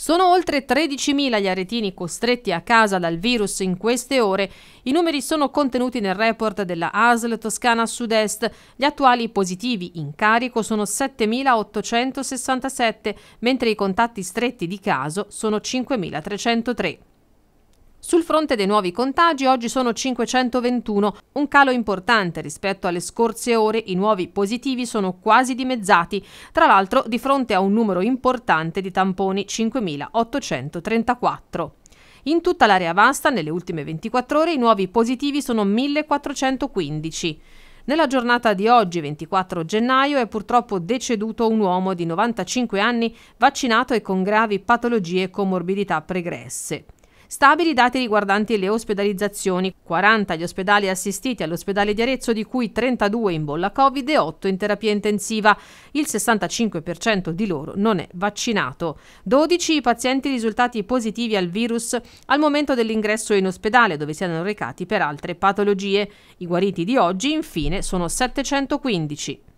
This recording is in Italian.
Sono oltre 13.000 gli aretini costretti a casa dal virus in queste ore. I numeri sono contenuti nel report della ASL Toscana Sud-Est. Gli attuali positivi in carico sono 7.867, mentre i contatti stretti di caso sono 5.303. Sul fronte dei nuovi contagi oggi sono 521, un calo importante rispetto alle scorse ore, i nuovi positivi sono quasi dimezzati, tra l'altro di fronte a un numero importante di tamponi 5.834. In tutta l'area vasta, nelle ultime 24 ore, i nuovi positivi sono 1415. Nella giornata di oggi, 24 gennaio, è purtroppo deceduto un uomo di 95 anni vaccinato e con gravi patologie e comorbidità pregresse. Stabili i dati riguardanti le ospedalizzazioni, 40 gli ospedali assistiti all'ospedale di Arezzo di cui 32 in bolla Covid e 8 in terapia intensiva. Il 65% di loro non è vaccinato. 12 i pazienti risultati positivi al virus al momento dell'ingresso in ospedale dove si erano recati per altre patologie. I guariti di oggi infine sono 715.